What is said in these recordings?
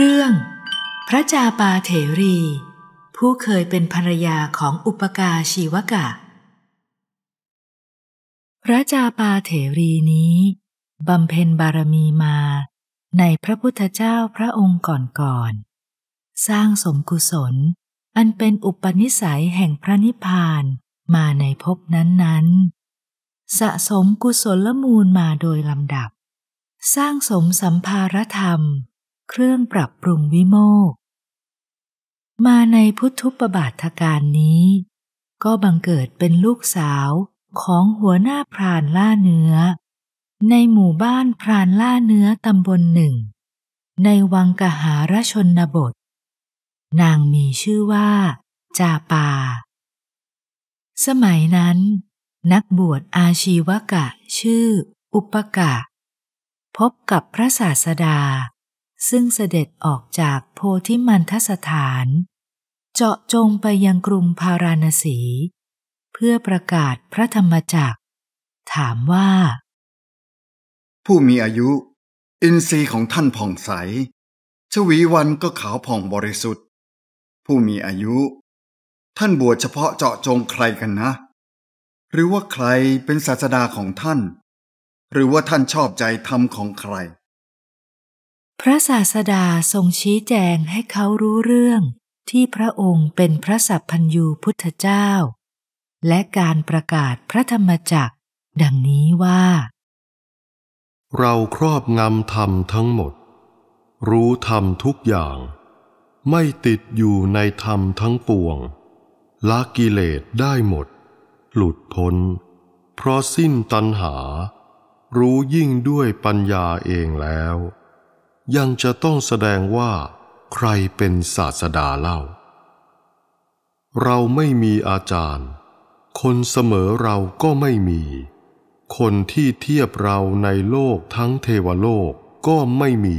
เรื่อง พระจาปาเถรี ผู้เคยเป็นภรรยาของอุปกาชีวกะ พระจาปาเถรีนี้ บำเพ็ญบารมีมา ในพระพุทธเจ้าพระองค์ก่อนๆสร้างสมกุศลอันเป็นอุปนิสัยแห่งพระนิพพานมาในภพนั้นๆ สะสมกุศลมูลมาโดยลำดับ สร้างสมสัมภารธรรมเครื่องปรับปรุงวิโมก มาในพุทธุปบาทการนี้ ก็บังเกิดเป็นลูกสาวของหัวหน้าพรานล่าเนื้อ ในหมู่บ้านพรานล่าเนื้อตำบลหนึ่ง ในวังกหารชนบท นางมีชื่อว่า จาปา สมัยนั้น นักบวชอาชีวกะชื่ออุปกะ พบกับพระศาสดาซึ่งเสด็จออกจากโพธิมันทสถาน เจาะจงไปยังกรุงพาราณสี เพื่อประกาศพระธรรมจักร ถามว่า ผู้มีอายุ อินทรีย์ของท่านผ่องใส ชวีวันก็ขาวผ่องบริสุทธิ์ ผู้มีอายุ ท่านบวชเฉพาะเจาะจงใครกันนะ หรือว่าใครเป็นศาสดาของท่าน หรือว่าท่านชอบใจธรรมของใครพระศาสดาทรงชี้แจงให้เขารู้เรื่องที่พระองค์เป็นพระสัพพัญยูพุทธเจ้า และการประกาศพระธรรมจักดังนี้ว่า เราครอบงำธรรมทั้งหมด รู้ธรรมทุกอย่าง ไม่ติดอยู่ในธรรมทั้งปวง ละกิเลสได้หมด หลุดพ้น เพราะสิ้นตัณหา รู้ยิ่งด้วยปัญญาเองแล้วยังจะต้องแสดงว่าใครเป็นศาสดาเล่า เราไม่มีอาจารย์ คนเสมอเราก็ไม่มี คนที่เทียบเราในโลกทั้งเทวโลกก็ไม่มี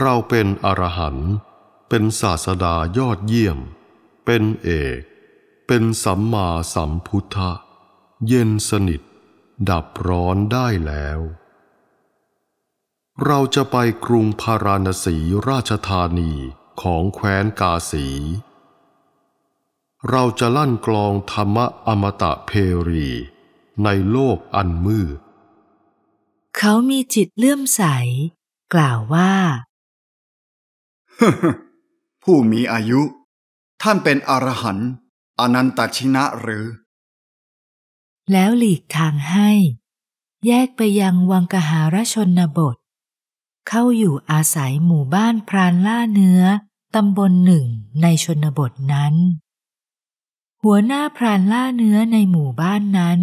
เราเป็นอรหันต์ เป็นศาสดายอดเยี่ยม เป็นเอก เป็นสัมมาสัมพุทธะ เย็นสนิท ดับร้อนได้แล้วเราจะไปกรุงพาราณสีราชธานีของแคว้นกาสี เราจะลั่นกลองธรรมะอมตะเพรีในโลกอันมืด เขามีจิตเลื่อมใสกล่าวว่า ผู้มีอายุ ท่านเป็นอรหันต์อนันตชินะหรือ แล้วหลีกทางให้ แยกไปยังวังกหารชนบทเข้าอยู่อาศัยหมู่บ้านพรานล่าเนื้อตำบลหนึ่งในชนบทนั้น หัวหน้าพรานล่าเนื้อในหมู่บ้านนั้น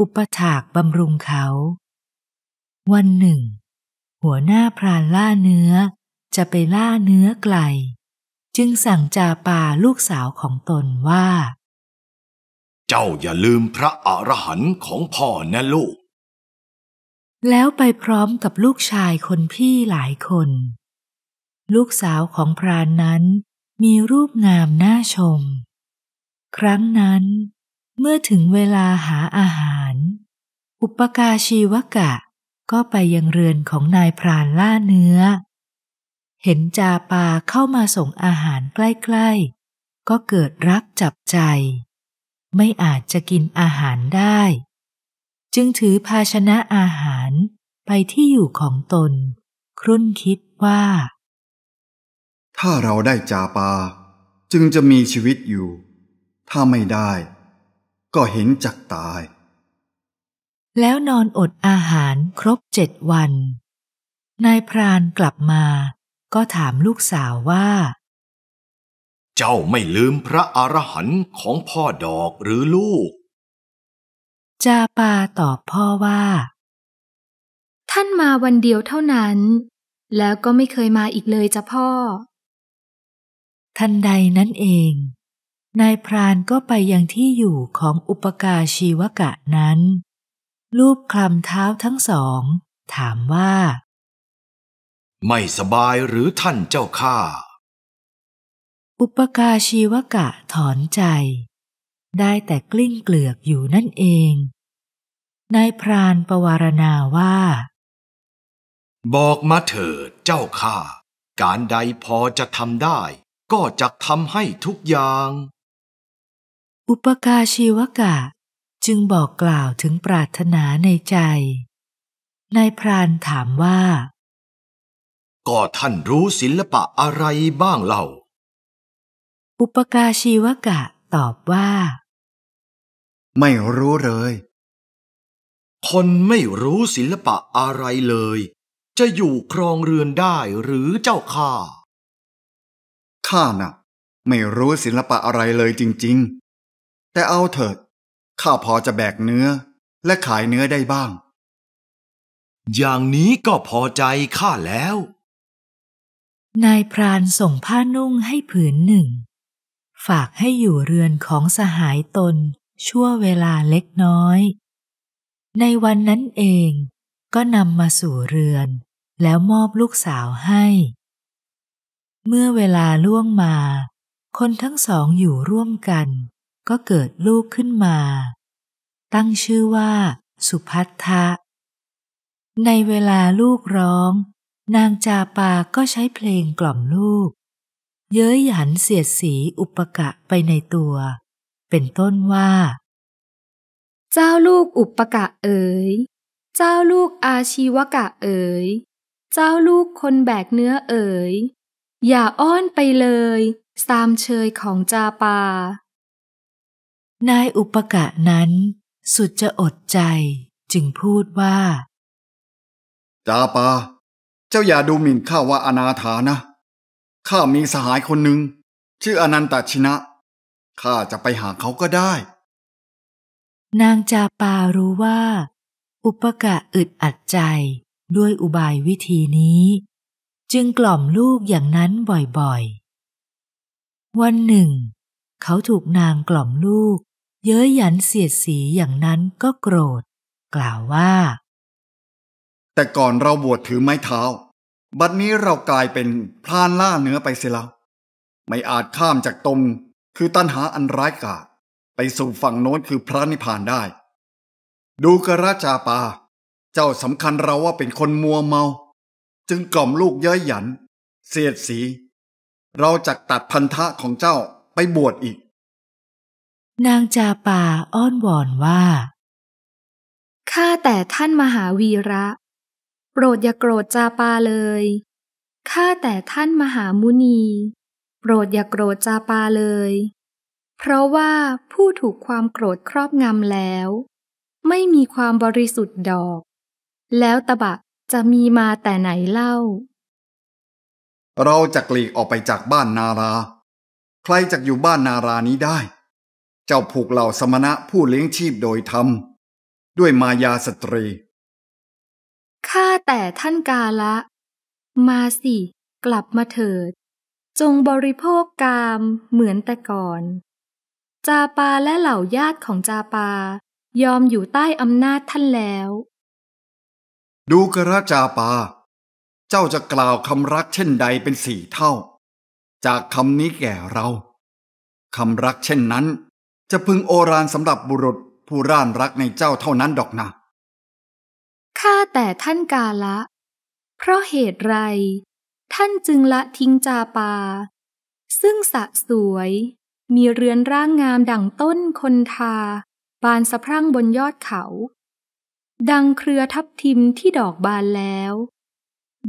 อุปถากบำรุงเขา วันหนึ่ง หัวหน้าพรานล่าเนื้อจะไปล่าเนื้อไกล จึงสั่งจาป่าลูกสาวของตนว่า เจ้าอย่าลืมพระอรหันต์ของพ่อนะลูกแล้วไปพร้อมกับลูกชายคนพี่หลายคน ลูกสาวของพรานนั้นมีรูปงามน่าชม ครั้งนั้นเมื่อถึงเวลาหาอาหาร อุปกาชีวกะก็ไปยังเรือนของนายพรานล่าเนื้อ เห็นจาปาเข้ามาส่งอาหารใกล้ๆ ก็เกิดรักจับใจ ไม่อาจจะกินอาหารได้จึงถือภาชนะอาหารไปที่อยู่ของตน ครุ่นคิดว่า ถ้าเราได้จาปา จึงจะมีชีวิตอยู่ ถ้าไม่ได้ก็เห็นจักตาย แล้วนอนอดอาหารครบเจ็ดวัน นายพรานกลับมาก็ถามลูกสาวว่า เจ้าไม่ลืมพระอรหันต์ของพ่อดอกหรือลูกจาปาตอบพ่อว่า ท่านมาวันเดียวเท่านั้น แล้วก็ไม่เคยมาอีกเลยจ้ะพ่อ ทันใดนั่นเองนายพรานก็ไปยังที่อยู่ของอุปกาชีวกะนั้นลูบคลำเท้าทั้งสองถามว่า ไม่สบายหรือท่านเจ้าข้าอุปกาชีวกะถอนใจได้แต่กลิ้งเกลือกอยู่นั่นเอง นายพรานประวารณาว่า บอกมาเถิดเจ้าข้าการใดพอจะทำได้ ก็จะทำให้ทุกอย่าง อุปกาชีวกะ จึงบอกกล่าวถึงปรารถนาในใจนายพรานถามว่า ก็ท่านรู้ศิลปะอะไรบ้างเล่า อุปกาชีวกะตอบว่าไม่รู้เลย คนไม่รู้ศิลปะอะไรเลย จะอยู่ครองเรือนได้หรือเจ้าข้าข้านะ่ะไม่รู้ศิลปะอะไรเลยจริงๆ แต่เอาเถิดข้าพอจะแบกเนื้อและขายเนื้อได้บ้าง อย่างนี้ก็พอใจข้าแล้ว นายพรานส่งผ้านุ่งให้ผืนหนึ่ง ฝากให้อยู่เรือนของสหายตนชั่วเวลาเล็กน้อย ในวันนั้นเองก็นำมาสู่เรือน แล้วมอบลูกสาวให้ เมื่อเวลาล่วงมา คนทั้งสองอยู่ร่วมกัน ก็เกิดลูกขึ้นมา ตั้งชื่อว่าสุพัทธะในเวลาลูกร้อง นางจาปาก็ใช้เพลงกล่อมลูก เย้ยหยันเสียดสีอุปกะไปในตัวเป็นต้นว่า เจ้าลูกอุปกะเอ๋ยเจ้าลูกอาชีวกะเอ๋ยเจ้าลูกคนแบกเนื้อเอ๋ยอย่าอ้อนไปเลยตามเชยของจาปา นายอุปกะนั้นสุดจะอดใจจึงพูดว่าจาปาเจ้าอย่าดูหมิ่นข้าว่าอนาถานะ ข้ามีสหายคนหนึ่งชื่ออนันตชินะข้าจะไปหาเขาก็ได้ นางจาปารู้ว่า อุปกะอึดอัดใจ ด้วยอุบายวิธีนี้ จึงกล่อมลูกอย่างนั้นบ่อยๆ วันหนึ่ง เขาถูกนางกล่อมลูก เย้ยหยันเสียดสีอย่างนั้นก็โกรธ กล่าวว่า แต่ก่อนเราบวชถือไม้เท้า บัดนี้เรากลายเป็นพลานล่าเนื้อไปเสียแล้วไม่อาจข้ามจากตรงคือตัณหาอันร้ายกาจไปสู่ฝั่งโน้นคือพระนิพพานได้ ดูกระจาปา เจ้าสำคัญเราว่าเป็นคนมัวเมา จึงกล่อมลูกเย้ยหยัน เสียดสี เราจักตัดพันธะของเจ้าไปบวชอีก นางจาปาอ้อนวอนว่า ข้าแต่ท่านมหาวีระ โปรดอย่าโกรธจาปาเลย ข้าแต่ท่านมหามุนีโปรดอย่ากโกรธจาปาเลย เพราะว่าผู้ถูกความโกรธครอบงำแล้ว ไม่มีความบริสุทธิ์ดอก แล้วตะบะจะมีมาแต่ไหนเล่า เราจะกลีกออกไปจากบ้านนารา ใครจะอยู่บ้านนารานี้ได้ เจ้าผูกเหล่าสมณะผู้เลี้ยงชีพโดยธรรม ด้วยมายาสตรีข้าแต่ท่านกาละ มาสิ กลับมาเถิดจงบริโภคกามเหมือนแต่ก่อน จาปาและเหล่าญาติของจาปายอมอยู่ใต้อำนาจท่านแล้ว ดูกระจาปา เจ้าจะกล่าวคำรักเช่นใดเป็นสี่เท่า จากคำนี้แก่เรา คำรักเช่นนั้น จะพึงโอรานสำหรับบุรุษผู้ร่านรักในเจ้าเท่านั้นดอกนะ ข้าแต่ท่านกาละ เพราะเหตุไรท่านจึงละทิ้งจาปา ซึ่งสะสวยมีเรือนร่างงามดั่งต้นคนทา บานสะพรั่งบนยอดเขา ดังเครือทับทิมที่ดอกบานแล้ว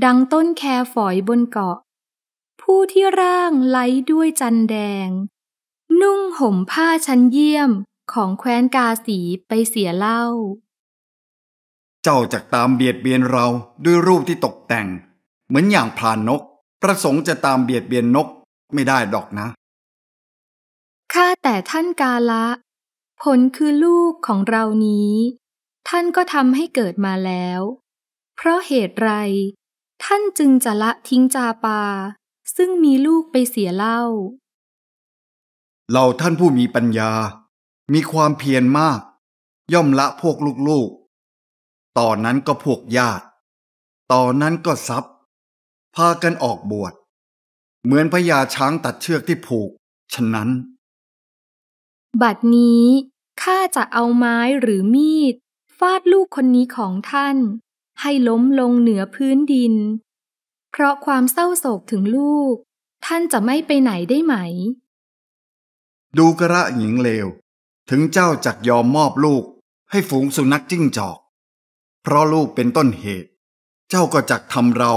ดังต้นแคฝอยบนเกาะ ผู้ที่ร่างไหลด้วยจันแดง นุ่งห่มผ้าชั้นเยี่ยมของแคว้นกาสีไปเสียเล่า เจ้าจากตามเบียดเบียนเราด้วยรูปที่ตกแต่งเหมือนอย่างพรานนกประสงค์จะตามเบียดเบียนนกไม่ได้ดอกนะ ข้าแต่ท่านกาละ ผลคือลูกของเรานี้ ท่านก็ทำให้เกิดมาแล้ว เพราะเหตุไร ท่านจึงจะละทิ้งจาปา ซึ่งมีลูกไปเสียเล่า เราท่านผู้มีปัญญามีความเพียรมาก ย่อมละพวกลูกๆต่อนนั้นก็พวกญาติต่อนนั้นก็ทรัพยพากันออกบวชเหมือนพญาช้างตัดเชือกที่ผูก ฉะนั้น บัดนี้ข้าจะเอาไม้หรือมีด ฟาดลูกคนนี้ของท่าน ให้ล้มลงเหนือพื้นดิน เพราะความเศร้าโศกถึงลูก ท่านจะไม่ไปไหนได้ไหม ดูกระหญิงเลวถึงเจ้าจักยอมมอบลูกให้ฝูงสุนัขจิ้งจอกเพราะลูกเป็นต้นเหตุ เจ้าก็จักทำเรา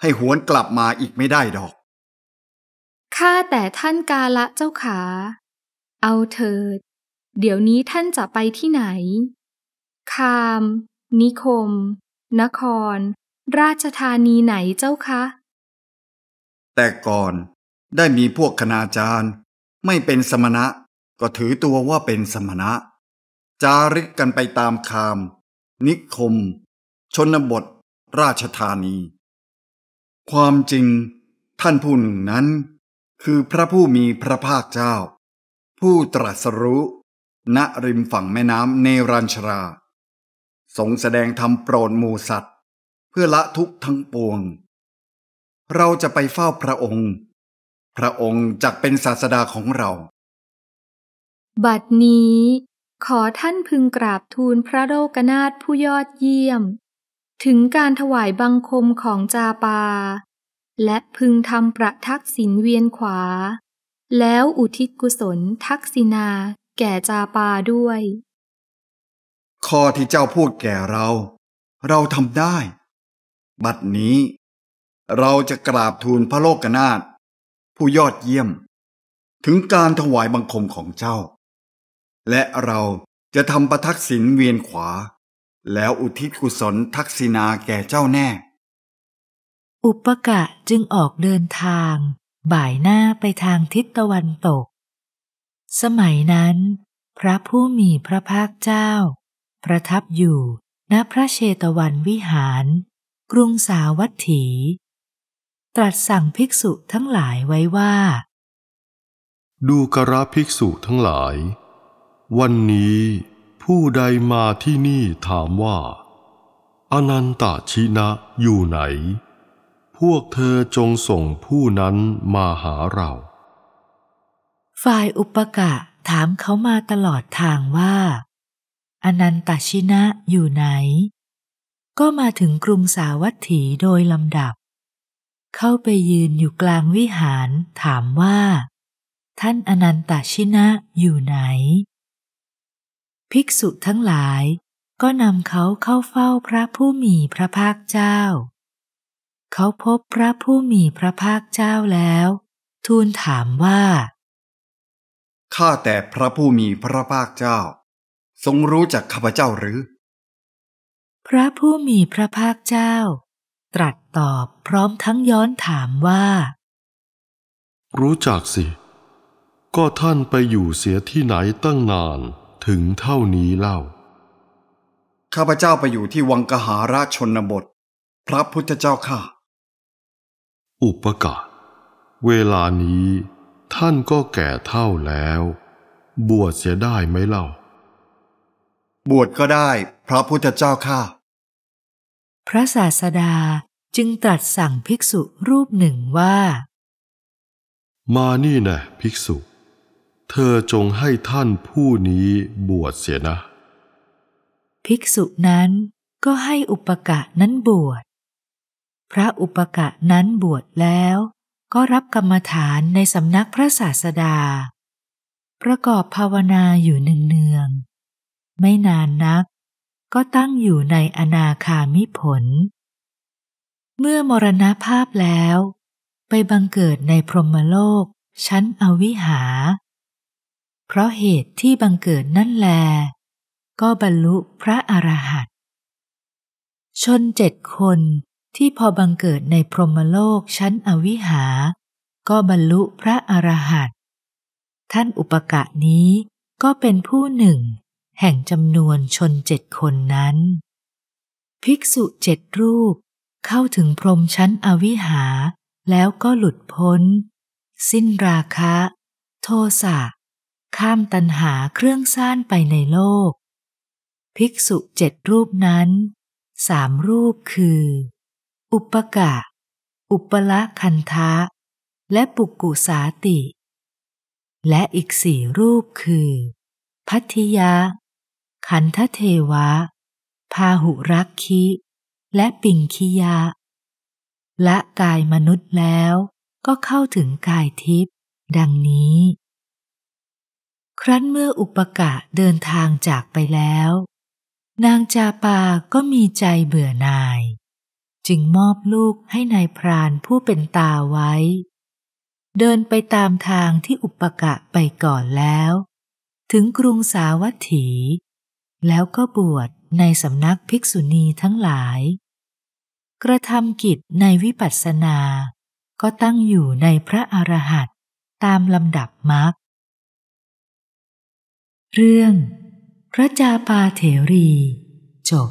ให้หวนกลับมาอีกไม่ได้ดอก ข้าแต่ท่านกาละเจ้าขา เอาเถิด เดี๋ยวนี้ท่านจะไปที่ไหน คาม นิคม นคร ราชธานีไหนเจ้าคะ แต่ก่อนได้มีพวกคณาจารย์ ไม่เป็นสมณะ ก็ถือตัวว่าเป็นสมณะ จาริกกันไปตามคาม นิคม ชนบท ราชธานีความจริงท่านผู้หนึ่งนั้นคือพระผู้มีพระภาคเจ้า ผู้ตรัสรู้ณริมฝั่งแม่น้ำเนรัญชราทรงแสดงธรรมโปรดมูสัตว์ เพื่อละทุกทั้งปวง เราจะไปเฝ้าพระองค์ พระองค์จักเป็นศาสดาของเรา บัดนี้ขอท่านพึงกราบทูลพระโลกนาถผู้ยอดเยี่ยมถึงการถวายบังคมของจาปาและพึงทำประทักษิณเวียนขวา แล้วอุทิศกุศลทักษิณาแก่จาปาด้วย ข้อที่เจ้าพูดแก่เรา เราทำได้ บัดนี้ เราจะกราบทูลพระโลกนาถผู้ยอดเยี่ยม ถึงการถวายบังคมของเจ้า และเราจะทำประทักษิณเวียนขวาแล้วอุทิศกุศลทักษิณาแก่เจ้าแน่ อุปกะจึงออกเดินทาง บ่ายหน้าไปทางทิศตะวันตก สมัยนั้น พระผู้มีพระภาคเจ้า ประทับอยู่ณพระเชตวันวิหาร กรุงสาวัตถี ตรัสสั่งภิกษุทั้งหลายไว้ว่า ดูกระภิกษุทั้งหลาย วันนี้ผู้ใดมาที่นี่ถามว่าอนันตชินะอยู่ไหนพวกเธอจงส่งผู้นั้นมาหาเรา ฝ่ายอุปกะถามเขามาตลอดทางว่า อนันตชินะอยู่ไหน ก็มาถึงกรุงสาวัตถีโดยลำดับ เข้าไปยืนอยู่กลางวิหารถามว่า ท่านอนันตชินะอยู่ไหนภิกษุทั้งหลายก็นำเขาเข้าเฝ้าพระผู้มีพระภาคเจ้า เขาพบพระผู้มีพระภาคเจ้าแล้ว ทูลถามว่า ข้าแต่พระผู้มีพระภาคเจ้า ทรงรู้จักข้าพเจ้าหรือ พระผู้มีพระภาคเจ้า ตรัสตอบพร้อมทั้งย้อนถามว่า รู้จักสิ ก็ท่านไปอยู่เสียที่ไหนตั้งนานถึงเท่านี้เล่า ข้าพเจ้าไปอยู่ที่วังกหาราชนบท พระพุทธเจ้าข้าอุปกาเวลานี้ท่านก็แก่เท่าแล้ว บวชเสียได้ไหมเล่า บวชก็ได้พระพุทธเจ้าข้าพระศาสดาจึงตรัสสั่งภิกษุรูปหนึ่งว่า มานี่นะภิกษุเธอจงให้ท่านผู้นี้บวชเสียนะ ภิกษุนั้นก็ให้อุปกะนั้นบวช พระอุปกะนั้นบวชแล้ว ก็รับกรรมฐานในสำนักพระศาสดา ประกอบภาวนาอยู่เนืองๆไม่นานนักก็ตั้งอยู่ในอนาคามิผล เมื่อมรณภาพแล้ว ไปบังเกิดในพรหมโลกชั้นอวิหาเพราะเหตุที่บังเกิดนั่นแล ก็บรรลุพระอรหันต์ชนเจ็ดคนที่พอบังเกิดในพรหมโลกชั้นอวิหา ก็บรรลุพระอรหันต์ท่านอุปกะนี้ก็เป็นผู้หนึ่ง แห่งจำนวนชนเจ็ดคนนั้น ภิกษุเจ็ดรูป เข้าถึงพรหมชั้นอวิหาแล้วก็หลุดพ้น สิ้นราคะโทสะข้ามตันหาเครื่องซ่านไปในโลก ภิกษุเจ็ดรูปนั้นสามรูปคือ อุปกะ อุปละคันทะและปุกุสาติ และอีกสี่รูปคือ พัทยาขันทเทวะ พาหุรักคิ และปิงคิยะละกายมนุษย์แล้วก็เข้าถึงกายทิพย์ดังนี้ครั้นเมื่ออุปกะเดินทางจากไปแล้ว นางจาปาก็มีใจเบื่อหน่าย จึงมอบลูกให้ในายพรานผู้เป็นตาไว้ เดินไปตามทางที่อุปกะไปก่อนแล้ว ถึงกรุงสาวัตถี แล้วก็บวชในสำนักภิกษุณีทั้งหลาย กระทำกิจในวิปัสสนา ก็ตั้งอยู่ในพระอรหันต์ตามลำดับมรรคเรื่อง พระจาปาเถรีจบ